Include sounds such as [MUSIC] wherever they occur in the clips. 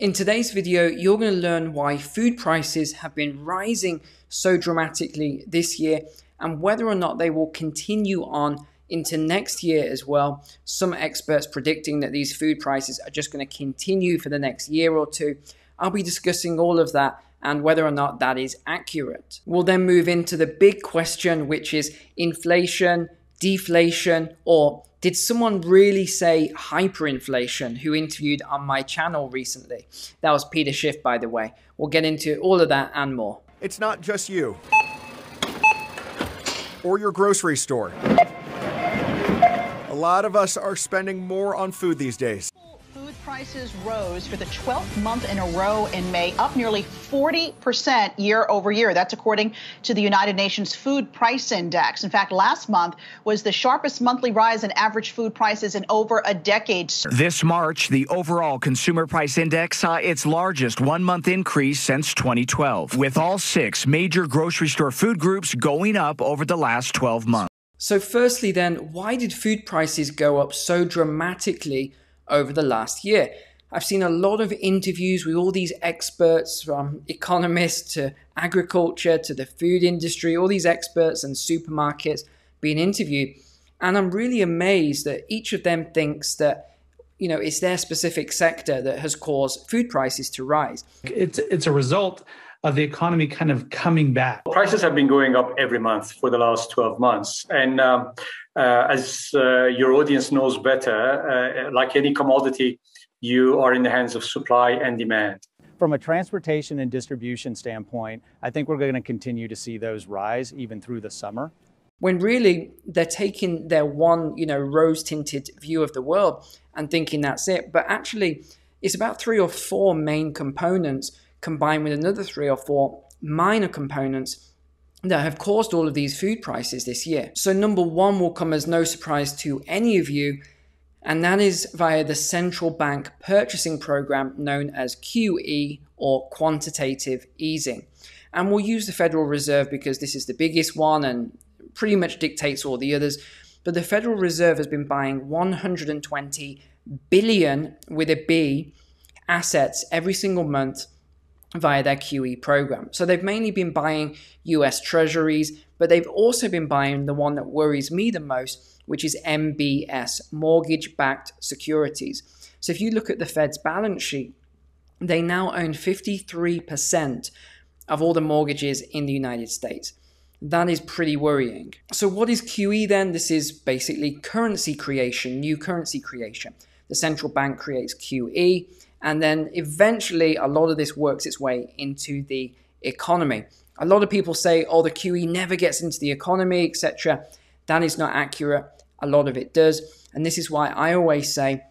In today's video, you're going to learn why food prices have been rising so dramatically this year and whether or not they will continue on into next year as well. Some experts predicting that these food prices are just going to continue for the next year or two. I'll be discussing all of that and whether or not that is accurate. We'll then move into the big question, which is inflation, deflation, or did someone really say hyperinflation who interviewed on my channel recently? That was Peter Schiff, by the way. We'll get into all of that and more. It's not just you or your grocery store. A lot of us are spending more on food these days prices rose for the 12th month in a row in May, up nearly 40% year over year. That's according to the United Nations Food Price Index. In fact, last month was the sharpest monthly rise in average food prices in over a decade. This March, the overall Consumer Price Index saw its largest one month increase since 2012, with all six major grocery store food groups going up over the last 12 months. So, firstly, then, why did food prices go up so dramatically over the last year. I've seen a lot of interviews with all these experts from economists to agriculture to the food industry, all these experts and supermarkets being interviewed. And I'm really amazed that each of them thinks that you know it's their specific sector that has caused food prices to rise. It's it's a result of the economy kind of coming back. Prices have been going up every month for the last 12 months. And um, uh, as uh, your audience knows better, uh, like any commodity, you are in the hands of supply and demand. From a transportation and distribution standpoint, I think we're going to continue to see those rise even through the summer. When really they're taking their one, you know, rose tinted view of the world and thinking that's it. But actually, it's about three or four main components combined with another three or four minor components that have caused all of these food prices this year. So, number one will come as no surprise to any of you, and that is via the central bank purchasing program known as QE or quantitative easing. And we'll use the Federal Reserve because this is the biggest one and pretty much dictates all the others. But the Federal Reserve has been buying 120 billion with a B assets every single month via their QE program. So they've mainly been buying US treasuries, but they've also been buying the one that worries me the most, which is MBS, mortgage backed securities. So if you look at the Fed's balance sheet, they now own 53% of all the mortgages in the United States. That is pretty worrying. So, what is QE then? This is basically currency creation, new currency creation. The central bank creates QE and then eventually, a lot of this works its way into the economy. A lot of people say, oh, the QE never gets into the economy, etc. That is not accurate. A lot of it does. And this is why I always say,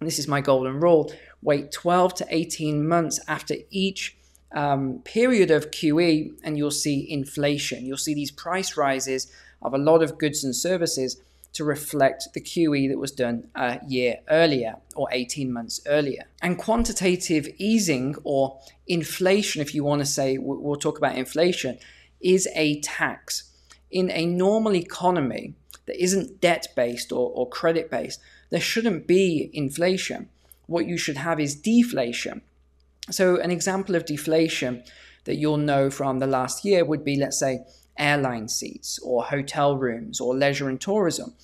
this is my golden rule wait 12 to 18 months after each um, period of QE, and you'll see inflation. You'll see these price rises of a lot of goods and services to reflect the QE that was done a year earlier or 18 months earlier. And quantitative easing or inflation, if you want to say, we'll talk about inflation, is a tax. In a normal economy that isn't debt based or, or credit based, there shouldn't be inflation. What you should have is deflation. So, an example of deflation that you'll know from the last year would be, let's say, airline seats or hotel rooms or leisure and tourism.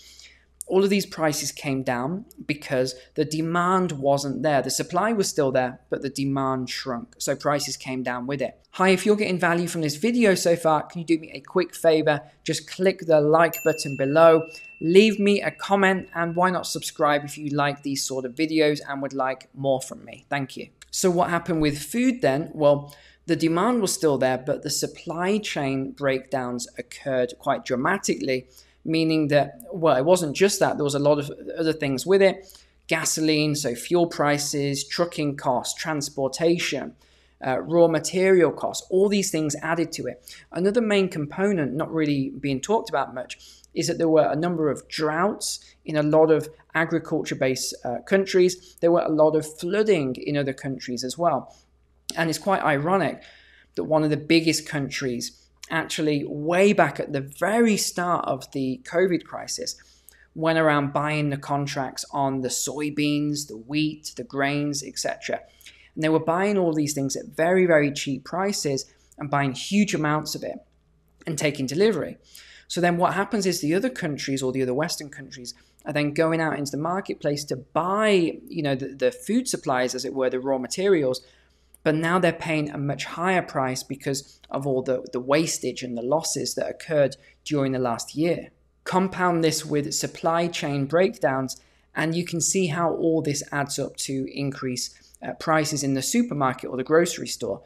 All of these prices came down because the demand wasn't there. The supply was still there, but the demand shrunk. So prices came down with it. Hi, if you're getting value from this video so far, can you do me a quick favor? Just click the like button below, leave me a comment, and why not subscribe if you like these sort of videos and would like more from me? Thank you. So, what happened with food then? Well, the demand was still there, but the supply chain breakdowns occurred quite dramatically, meaning that, well, it wasn't just that, there was a lot of other things with it gasoline, so fuel prices, trucking costs, transportation. Uh, raw material costs, all these things added to it. Another main component, not really being talked about much, is that there were a number of droughts in a lot of agriculture based uh, countries. There were a lot of flooding in other countries as well. And it's quite ironic that one of the biggest countries, actually, way back at the very start of the COVID crisis, went around buying the contracts on the soybeans, the wheat, the grains, etc. And they were buying all these things at very, very cheap prices and buying huge amounts of it and taking delivery. So then what happens is the other countries or the other Western countries are then going out into the marketplace to buy, you know, the, the food supplies, as it were, the raw materials but now they're paying a much higher price because of all the, the wastage and the losses that occurred during the last year. Compound this with supply chain breakdowns, and you can see how all this adds up to increase uh, prices in the supermarket or the grocery store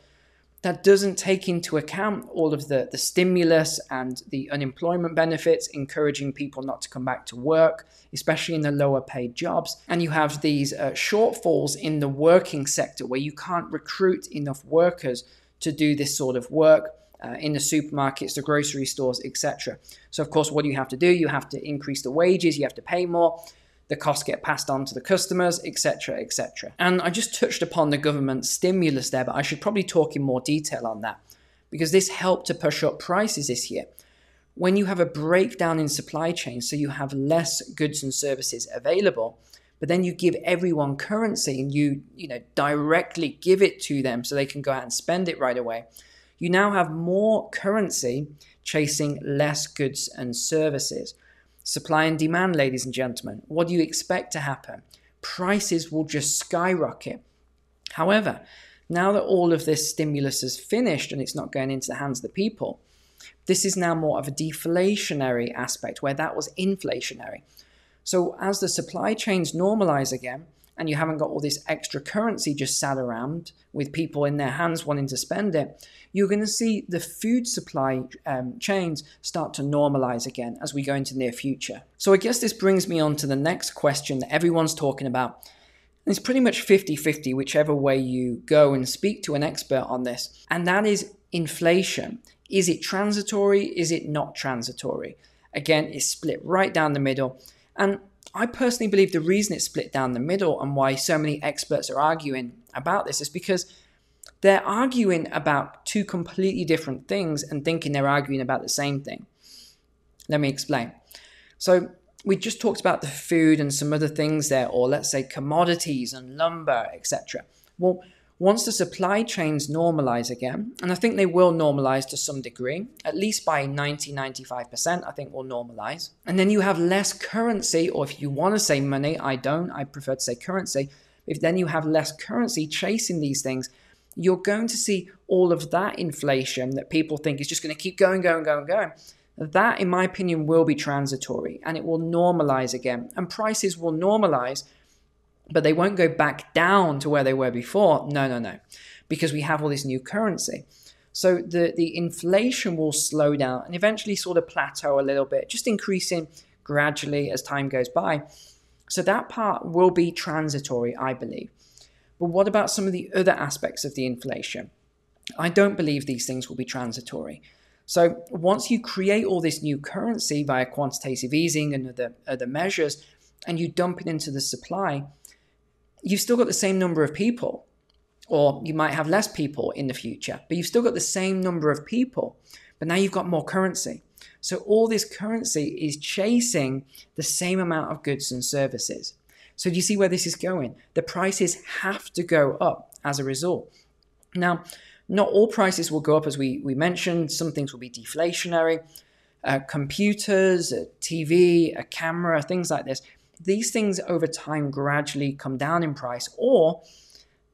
that doesn't take into account all of the, the stimulus and the unemployment benefits, encouraging people not to come back to work, especially in the lower paid jobs. And you have these uh, shortfalls in the working sector where you can't recruit enough workers to do this sort of work. Uh, in the supermarkets, the grocery stores, etc. So, of course, what do you have to do? You have to increase the wages, you have to pay more, the costs get passed on to the customers, etc., etc. And I just touched upon the government stimulus there, but I should probably talk in more detail on that because this helped to push up prices this year. When you have a breakdown in supply chain, so you have less goods and services available, but then you give everyone currency and you you know directly give it to them so they can go out and spend it right away you now have more currency chasing less goods and services Supply and demand, ladies and gentlemen. What do you expect to happen? Prices will just skyrocket. However, now that all of this stimulus is finished and it's not going into the hands of the people, this is now more of a deflationary aspect where that was inflationary. So, as the supply chains normalize again, and you haven't got all this extra currency just sat around with people in their hands wanting to spend it, you're going to see the food supply um, chains start to normalize again as we go into the near future. So I guess this brings me on to the next question that everyone's talking about. it's pretty much 50 50, whichever way you go and speak to an expert on this, and that is inflation. Is it transitory? Is it not transitory? Again, it's split right down the middle. And I personally believe the reason it's split down the middle and why so many experts are arguing about this is because they're arguing about two completely different things and thinking they're arguing about the same thing. Let me explain. So, we just talked about the food and some other things there, or let's say commodities and lumber, etc. Well, once the supply chains normalize again, and I think they will normalize to some degree, at least by 90, 95%, I think will normalize. And then you have less currency, or if you want to say money, I don't, I prefer to say currency. If then you have less currency chasing these things, you're going to see all of that inflation that people think is just going to keep going, going, going, going. That, in my opinion, will be transitory and it will normalize again. And prices will normalize but they won't go back down to where they were before. No, no, no, because we have all this new currency. So the, the inflation will slow down and eventually sort of plateau a little bit, just increasing gradually as time goes by. So that part will be transitory, I believe. But what about some of the other aspects of the inflation? I don't believe these things will be transitory. So once you create all this new currency via quantitative easing and other, other measures, and you dump it into the supply, you've still got the same number of people, or you might have less people in the future, but you've still got the same number of people, but now you've got more currency. So all this currency is chasing the same amount of goods and services. So do you see where this is going? The prices have to go up as a result. Now, not all prices will go up, as we, we mentioned. Some things will be deflationary. Uh, computers, a TV, a camera, things like this these things over time gradually come down in price or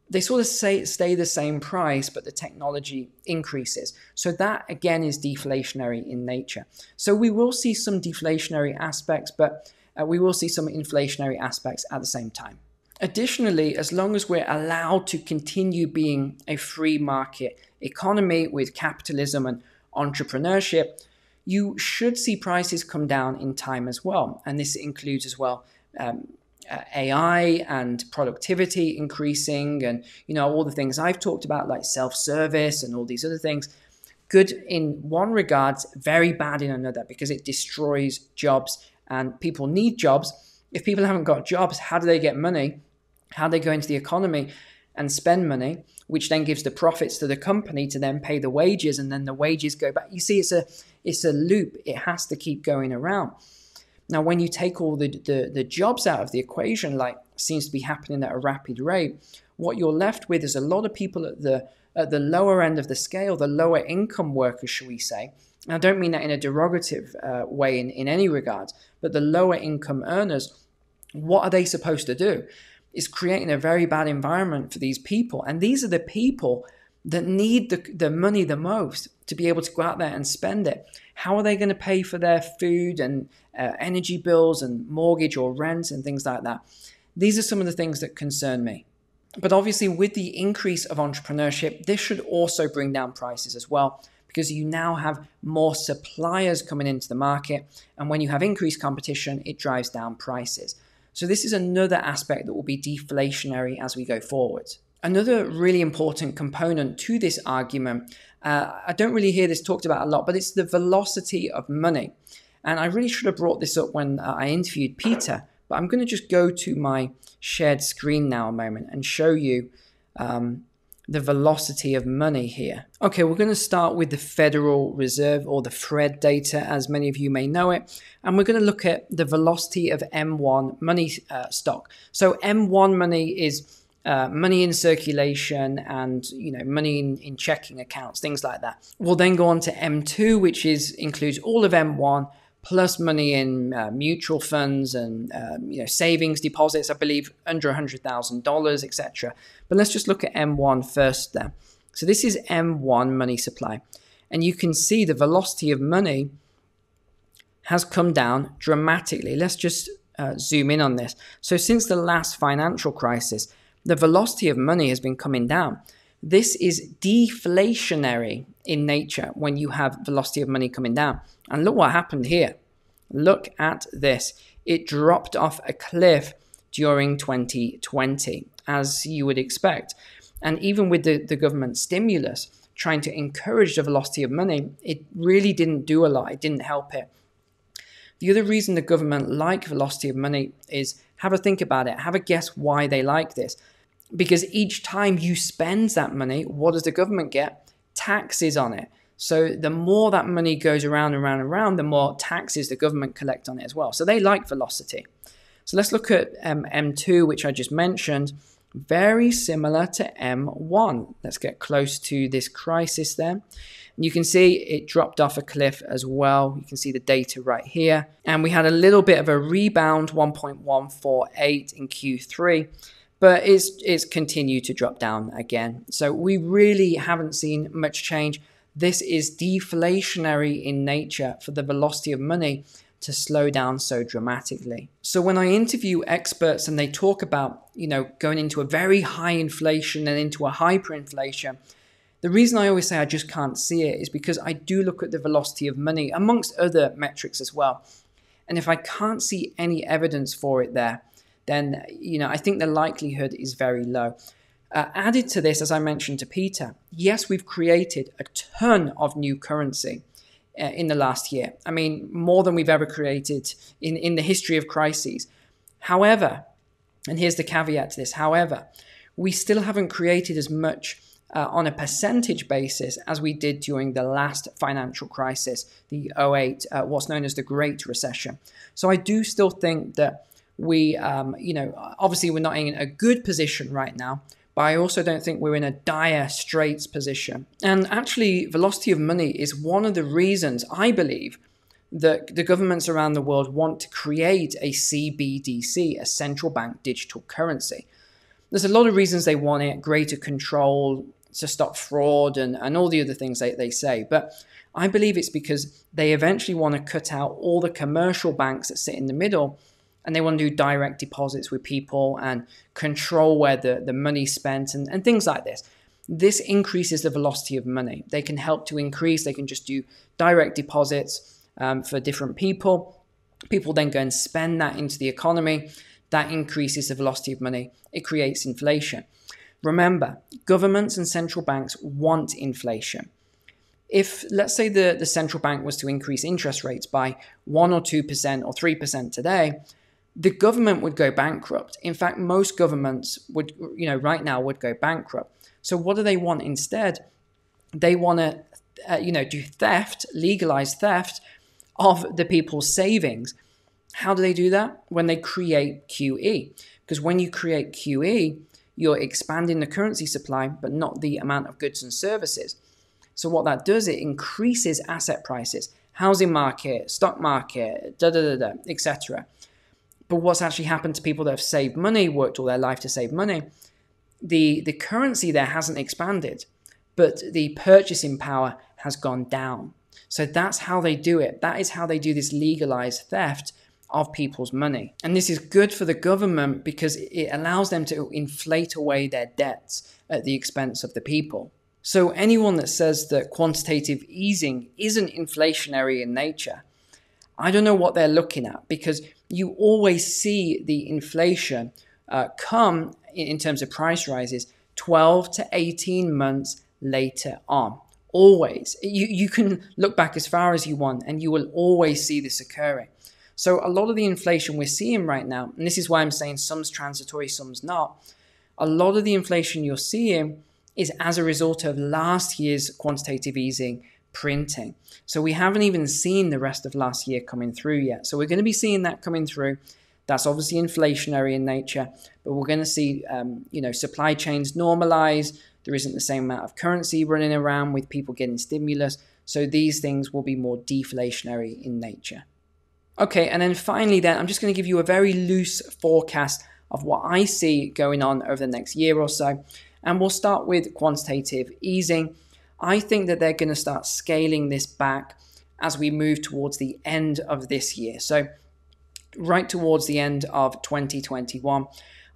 they sort of say, stay the same price, but the technology increases. So that again is deflationary in nature. So we will see some deflationary aspects, but uh, we will see some inflationary aspects at the same time. Additionally, as long as we're allowed to continue being a free market economy with capitalism and entrepreneurship, you should see prices come down in time as well. And this includes as well um, uh, AI and productivity increasing, and you know all the things I've talked about, like self-service and all these other things. Good in one regards, very bad in another because it destroys jobs and people need jobs. If people haven't got jobs, how do they get money? How do they go into the economy? and spend money, which then gives the profits to the company to then pay the wages, and then the wages go back. You see, it's a it's a loop. It has to keep going around. Now, when you take all the, the, the jobs out of the equation, like seems to be happening at a rapid rate, what you're left with is a lot of people at the at the lower end of the scale, the lower income workers, shall we say. And I don't mean that in a derogative uh, way in, in any regard, but the lower income earners, what are they supposed to do? is creating a very bad environment for these people. And these are the people that need the, the money the most to be able to go out there and spend it. How are they going to pay for their food and uh, energy bills and mortgage or rent and things like that? These are some of the things that concern me. But obviously, with the increase of entrepreneurship, this should also bring down prices as well because you now have more suppliers coming into the market. And when you have increased competition, it drives down prices. So this is another aspect that will be deflationary as we go forward. Another really important component to this argument, uh, I don't really hear this talked about a lot, but it's the velocity of money. And I really should have brought this up when uh, I interviewed Peter, but I'm going to just go to my shared screen now a moment and show you um, the velocity of money here. Okay, we're going to start with the Federal Reserve or the FRED data, as many of you may know it. And we're going to look at the velocity of M1 money uh, stock. So M1 money is uh, money in circulation and you know money in, in checking accounts, things like that. We'll then go on to M2, which is includes all of M1 plus money in uh, mutual funds and um, you know savings deposits, I believe under $100,000, etc. But let's just look at M1 first there So this is M1 money supply. And you can see the velocity of money has come down dramatically. Let's just uh, zoom in on this. So since the last financial crisis, the velocity of money has been coming down. This is deflationary in nature when you have velocity of money coming down. And look what happened here. Look at this. It dropped off a cliff during 2020, as you would expect. And even with the, the government stimulus trying to encourage the velocity of money, it really didn't do a lot. It didn't help it. The other reason the government like velocity of money is have a think about it, have a guess why they like this. Because each time you spend that money, what does the government get? taxes on it. So the more that money goes around and around and around, the more taxes the government collect on it as well. So they like velocity. So let's look at um, M2, which I just mentioned. Very similar to M1. Let's get close to this crisis there. And you can see it dropped off a cliff as well. You can see the data right here. And we had a little bit of a rebound, 1.148 in Q3 but it's, it's continued to drop down again. So we really haven't seen much change. This is deflationary in nature for the velocity of money to slow down so dramatically. So when I interview experts and they talk about, you know, going into a very high inflation and into a hyperinflation, the reason I always say I just can't see it is because I do look at the velocity of money amongst other metrics as well. And if I can't see any evidence for it there, then you know I think the likelihood is very low. Uh, added to this, as I mentioned to Peter, yes, we've created a ton of new currency uh, in the last year. I mean, more than we've ever created in, in the history of crises. However, and here's the caveat to this however, we still haven't created as much uh, on a percentage basis as we did during the last financial crisis, the 08, uh, what's known as the Great Recession. So I do still think that we, um, you know, obviously we're not in a good position right now, but I also don't think we're in a dire straits position. And actually, velocity of money is one of the reasons I believe that the governments around the world want to create a CBDC, a central bank digital currency. There's a lot of reasons they want it, greater control to stop fraud and, and all the other things they, they say. But I believe it's because they eventually want to cut out all the commercial banks that sit in the middle and they want to do direct deposits with people and control where the, the money's spent and, and things like this. This increases the velocity of money. They can help to increase, they can just do direct deposits um, for different people. People then go and spend that into the economy. That increases the velocity of money, it creates inflation. Remember, governments and central banks want inflation. If, let's say, the, the central bank was to increase interest rates by 1% or 2% or 3% today, the government would go bankrupt. In fact, most governments would, you know, right now would go bankrupt. So what do they want instead? They want to, uh, you know, do theft, legalize theft of the people's savings. How do they do that? When they create QE. Because when you create QE, you're expanding the currency supply, but not the amount of goods and services. So what that does, it increases asset prices, housing market, stock market, da da da da, etc. But what's actually happened to people that have saved money, worked all their life to save money, the, the currency there hasn't expanded, but the purchasing power has gone down. So that's how they do it. That is how they do this legalized theft of people's money. And this is good for the government because it allows them to inflate away their debts at the expense of the people. So anyone that says that quantitative easing isn't inflationary in nature I don't know what they're looking at because you always see the inflation uh, come in terms of price rises 12 to 18 months later on. Always. You, you can look back as far as you want and you will always see this occurring. So, a lot of the inflation we're seeing right now, and this is why I'm saying some's transitory, some's not, a lot of the inflation you're seeing is as a result of last year's quantitative easing printing. So we haven't even seen the rest of last year coming through yet. So we're going to be seeing that coming through. That's obviously inflationary in nature, but we're going to see um, you know supply chains normalize. There isn't the same amount of currency running around with people getting stimulus. So these things will be more deflationary in nature. Okay, and then finally, then I'm just going to give you a very loose forecast of what I see going on over the next year or so. And we'll start with quantitative easing. I think that they're going to start scaling this back as we move towards the end of this year. So, right towards the end of 2021.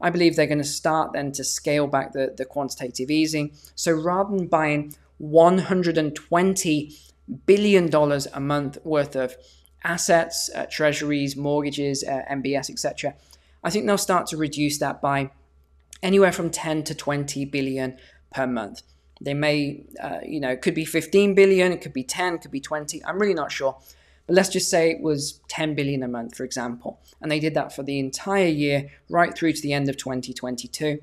I believe they're going to start then to scale back the, the quantitative easing. So rather than buying $120 billion a month worth of assets, uh, treasuries, mortgages, uh, MBS, etc., I think they'll start to reduce that by anywhere from 10 to 20 billion per month. They may, uh, you know, it could be 15 billion, it could be 10, it could be 20. I'm really not sure. But let's just say it was 10 billion a month, for example. And they did that for the entire year, right through to the end of 2022.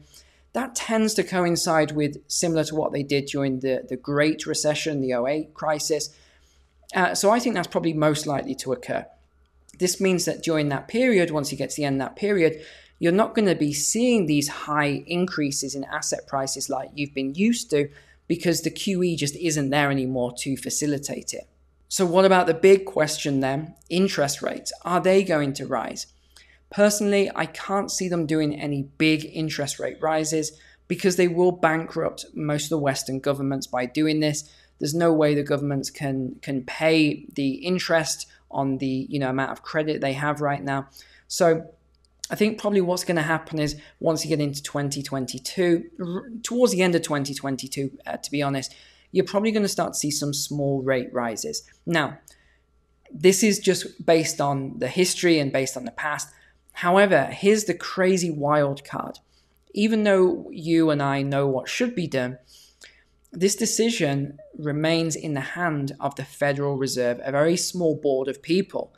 That tends to coincide with similar to what they did during the, the Great Recession, the 08 crisis. Uh, so I think that's probably most likely to occur. This means that during that period, once you get to the end of that period, you're not going to be seeing these high increases in asset prices like you've been used to because the QE just isn't there anymore to facilitate it. So, what about the big question then? Interest rates. Are they going to rise? Personally, I can't see them doing any big interest rate rises because they will bankrupt most of the Western governments by doing this. There's no way the governments can, can pay the interest on the you know amount of credit they have right now. So I think probably what's going to happen is once you get into 2022, towards the end of 2022, uh, to be honest, you're probably going to start to see some small rate rises. Now, this is just based on the history and based on the past. However, here's the crazy wild card. Even though you and I know what should be done, this decision remains in the hand of the Federal Reserve, a very small board of people.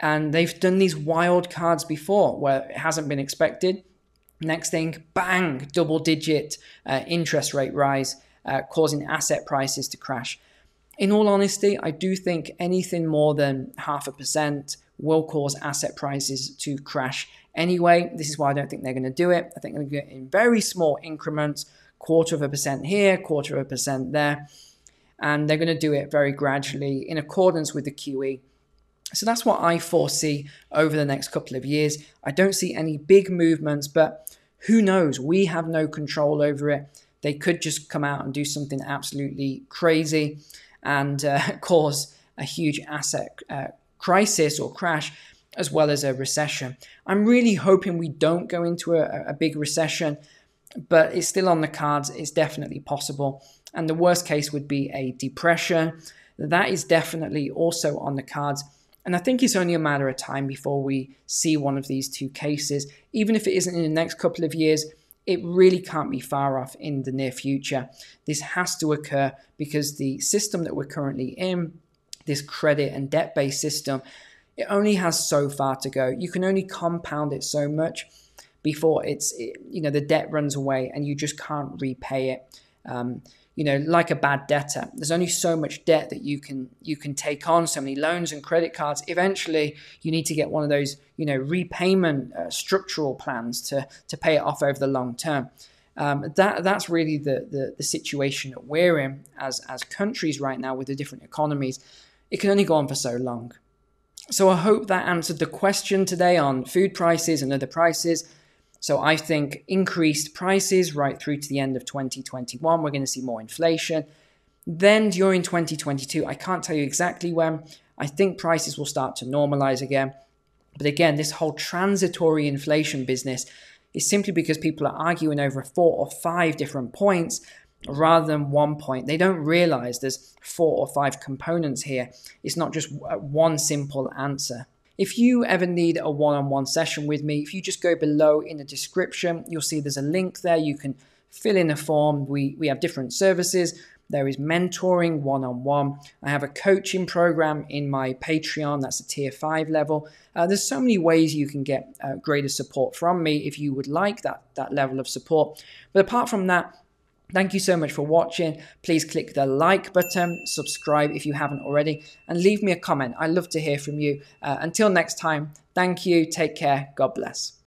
And they've done these wild cards before where it hasn't been expected. Next thing, bang, double digit uh, interest rate rise, uh, causing asset prices to crash. In all honesty, I do think anything more than half a percent will cause asset prices to crash anyway. This is why I don't think they're going to do it. I think they're going to in very small increments, quarter of a percent here, quarter of a percent there. And they're going to do it very gradually in accordance with the QE. So that's what I foresee over the next couple of years. I don't see any big movements, but who knows? We have no control over it. They could just come out and do something absolutely crazy and uh, [LAUGHS] cause a huge asset uh, crisis or crash, as well as a recession. I'm really hoping we don't go into a, a big recession, but it's still on the cards. It's definitely possible. And the worst case would be a depression. That is definitely also on the cards and I think it's only a matter of time before we see one of these two cases. Even if it isn't in the next couple of years, it really can't be far off in the near future. This has to occur because the system that we're currently in, this credit and debt based system, it only has so far to go. You can only compound it so much before it's, you know, the debt runs away and you just can't repay it. Um, you know like a bad debtor there's only so much debt that you can you can take on so many loans and credit cards eventually you need to get one of those you know repayment uh, structural plans to to pay it off over the long term um, that that's really the, the the situation that we're in as as countries right now with the different economies it can only go on for so long so I hope that answered the question today on food prices and other prices. So I think increased prices right through to the end of 2021, we're going to see more inflation. Then during 2022, I can't tell you exactly when, I think prices will start to normalize again. But again, this whole transitory inflation business is simply because people are arguing over four or five different points rather than one point. They don't realize there's four or five components here. It's not just one simple answer. If you ever need a one on one session with me, if you just go below in the description, you'll see there's a link there. You can fill in a form. We, we have different services. There is mentoring one on one. I have a coaching program in my Patreon, that's a tier five level. Uh, there's so many ways you can get uh, greater support from me if you would like that, that level of support. But apart from that, Thank you so much for watching. Please click the like button, subscribe if you haven't already, and leave me a comment. I love to hear from you. Uh, until next time, thank you, take care, God bless.